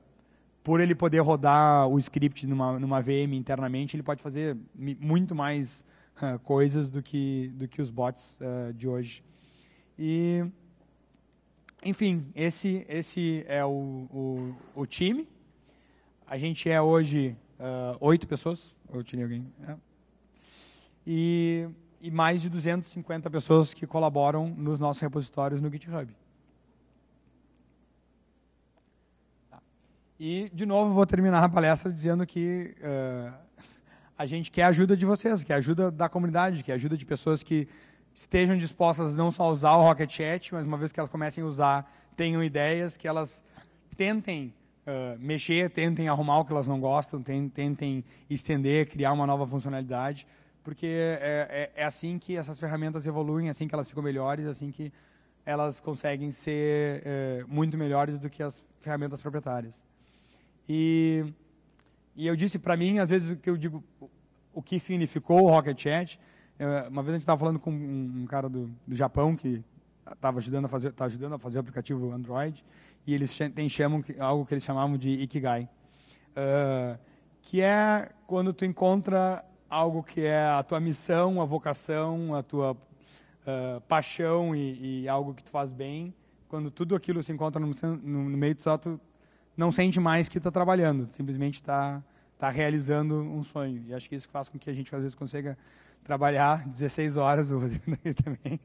por ele poder rodar o script numa, numa VM internamente, ele pode fazer muito mais uh, coisas do que, do que os bots uh, de hoje. E, enfim, esse, esse é o, o, o time. A gente é hoje oito pessoas. Eu tirei alguém. É. E, e mais de 250 pessoas que colaboram nos nossos repositórios no GitHub. E, de novo, vou terminar a palestra dizendo que uh, a gente quer a ajuda de vocês, quer a ajuda da comunidade, quer a ajuda de pessoas que estejam dispostas não só a usar o Rocket Chat, mas uma vez que elas comecem a usar, tenham ideias, que elas tentem uh, mexer, tentem arrumar o que elas não gostam, tentem estender, criar uma nova funcionalidade, porque é, é, é assim que essas ferramentas evoluem, é assim que elas ficam melhores, é assim que elas conseguem ser eh, muito melhores do que as ferramentas proprietárias. E, e eu disse para mim, às vezes, o que eu digo, o que significou o Rocket Chat. É, uma vez a gente estava falando com um cara do, do Japão que estava ajudando a fazer, tá ajudando a fazer o aplicativo Android e eles têm chamam algo que eles chamavam de ikigai, uh, que é quando tu encontra algo que é a tua missão, a vocação, a tua uh, paixão e, e, algo que tu faz bem. Quando tudo aquilo se encontra no, no, no meio de só, tu não sente mais que está trabalhando, simplesmente está tá realizando um sonho. E acho que isso faz com que a gente às vezes consiga trabalhar 16 horas, o Rodrigo também,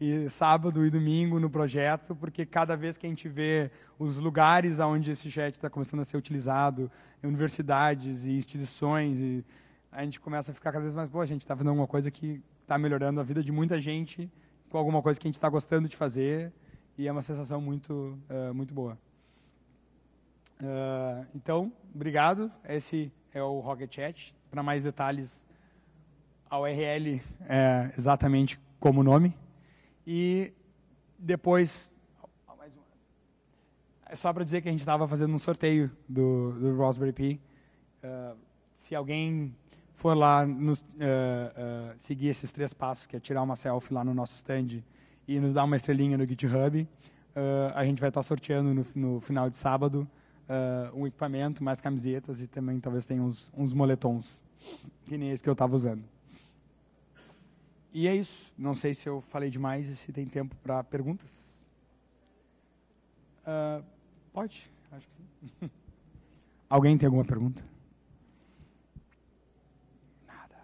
e sábado e domingo no projeto, porque cada vez que a gente vê os lugares onde esse jet está começando a ser utilizado, universidades e instituições, e a gente começa a ficar cada vez mais, pô, a gente está fazendo alguma coisa que está melhorando a vida de muita gente com alguma coisa que a gente está gostando de fazer, e é uma sensação muito, uh, muito boa. Ah, então, obrigado. Esse é o Rocket Chat. Para mais detalhes, a URL é exatamente como o nome. E depois, é só para dizer que a gente estava fazendo um sorteio do, do Raspberry Pi. Uh, se alguém for lá nos, uh, uh, seguir esses três passos, que é tirar uma selfie lá no nosso stand e nos dar uma estrelinha no GitHub, a gente vai estar tá sorteando no, no final de sábado uh, um equipamento, mais camisetas e também talvez tenha uns, uns moletons, que nem esse que eu estava usando. E é isso. Não sei se eu falei demais e se tem tempo para perguntas. Uh, pode? Acho que sim. Alguém tem alguma pergunta? Nada.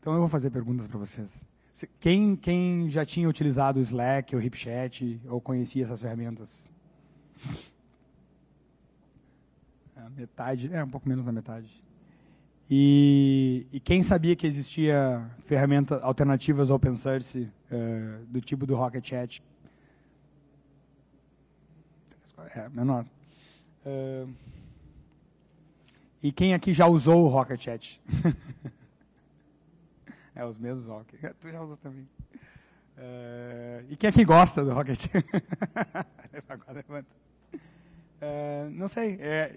Então eu vou fazer perguntas para vocês. Quem, quem já tinha utilizado o Slack, o HipChat, ou conhecia essas ferramentas? metade, é um pouco menos da metade. E, e quem sabia que existia ferramentas alternativas open source uh, do tipo do Rocket É, menor. Uh, e quem aqui já usou o Rocket é, os mesmos Rocket. Tu já usou também. Uh, e quem aqui gosta do Rocket? Agora levanta. Uh, não sei. É,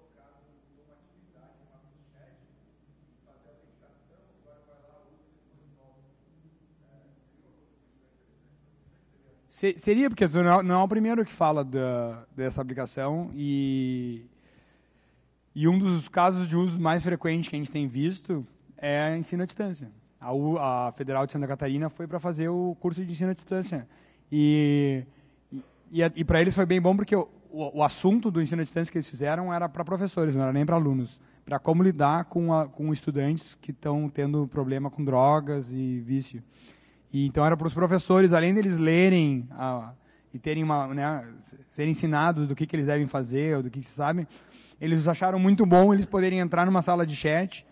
Se, seria, porque tu não, é não é o primeiro que fala da, dessa aplicação e, e um dos casos de uso mais frequente que a gente tem visto é ensino à distância. A, U, a Federal de Santa Catarina foi para fazer o curso de ensino à distância. E, e, e para eles foi bem bom porque o, o, assunto do ensino à distância que eles fizeram era para professores, não era nem para alunos. Para como lidar com, a, com estudantes que estão tendo problema com drogas e vício. E então era para os professores, além deles lerem a, e terem uma, né, serem ensinados do que, que eles devem fazer, ou do que, que se sabe, eles acharam muito bom eles poderem entrar numa sala de chat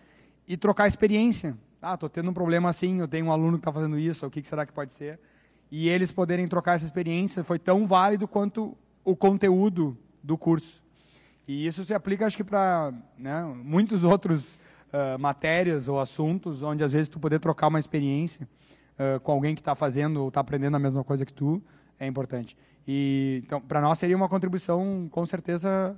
e trocar experiência. Ah, estou tendo um problema assim, eu tenho um aluno que está fazendo isso, o que, que será que pode ser? E eles poderem trocar essa experiência foi tão válido quanto o conteúdo do curso. E isso se aplica, acho que, para né, muitos outros uh, matérias ou assuntos, onde às vezes tu poder trocar uma experiência com alguém que está fazendo ou está aprendendo a mesma coisa que tu é importante. E então para nós seria uma contribuição com certeza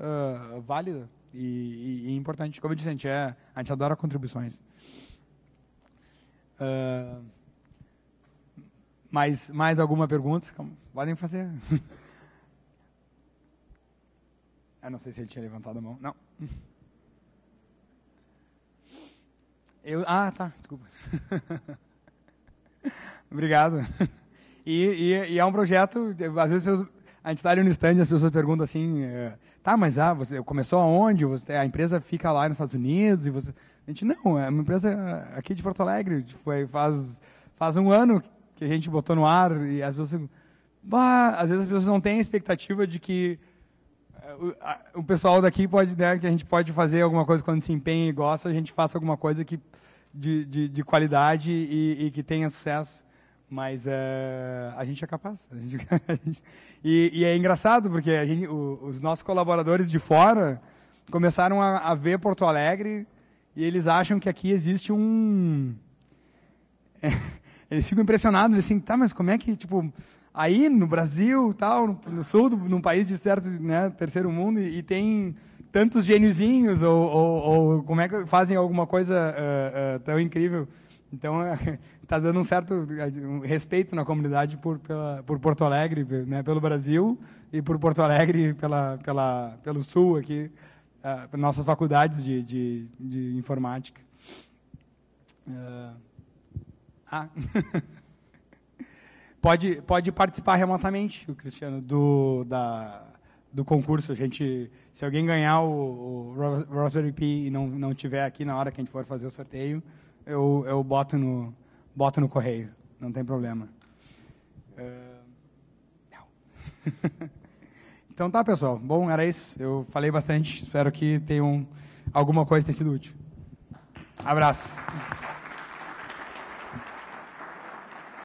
uh, válida e, e, e, importante. Como eu disse, a gente, é, a gente adora contribuições. Uh, mais, mais alguma pergunta? Podem fazer. Eu não sei se ele tinha levantado a mão. Não. Eu, ah, tá. Desculpa. Obrigado. E, e, e, é um projeto, às vezes a gente está ali no stand e as pessoas perguntam assim, é, tá, mas ah, você começou aonde? Você, a empresa fica lá nos Estados Unidos e você... A gente, não, é uma empresa aqui de Porto Alegre, foi, faz, faz um ano que a gente botou no ar e as pessoas... Bah, às vezes as pessoas não têm a expectativa de que eh, o, pessoal daqui pode, né, que a gente pode fazer alguma coisa quando se empenha e gosta, a gente faça alguma coisa que de, de, de qualidade e, e, que tenha sucesso. Mas uh, a gente é capaz. Gente, gente, e, e, é engraçado, porque gente, o, os nossos colaboradores de fora começaram a, a ver Porto Alegre e eles acham que aqui existe um. eles ficam impressionados, eles assim, tá, mas como é que, tipo, aí no Brasil, tal, no, no sul, do, num país de certo, né, terceiro mundo, e, e tem tantos gêniozinhos ou, ou, ou, como é que fazem alguma coisa uh, uh, tão incrível. Então, está dando um certo respeito na comunidade por, pela, por Porto Alegre, né, pelo Brasil, e por Porto Alegre, pela, pela, pelo Sul aqui, uh, nossas faculdades de, de, de informática. Uh, ah. pode, pode participar remotamente, o Cristiano, do, da, do concurso. A gente, se alguém ganhar o, o Raspberry Pi e não, não tiver aqui na hora que a gente for fazer o sorteio, eu, eu boto, no, boto no correio. Não tem problema. Uh, não. então tá, pessoal. Bom, era isso. Eu falei bastante. Espero que tenham alguma coisa tenha sido útil. Abraço.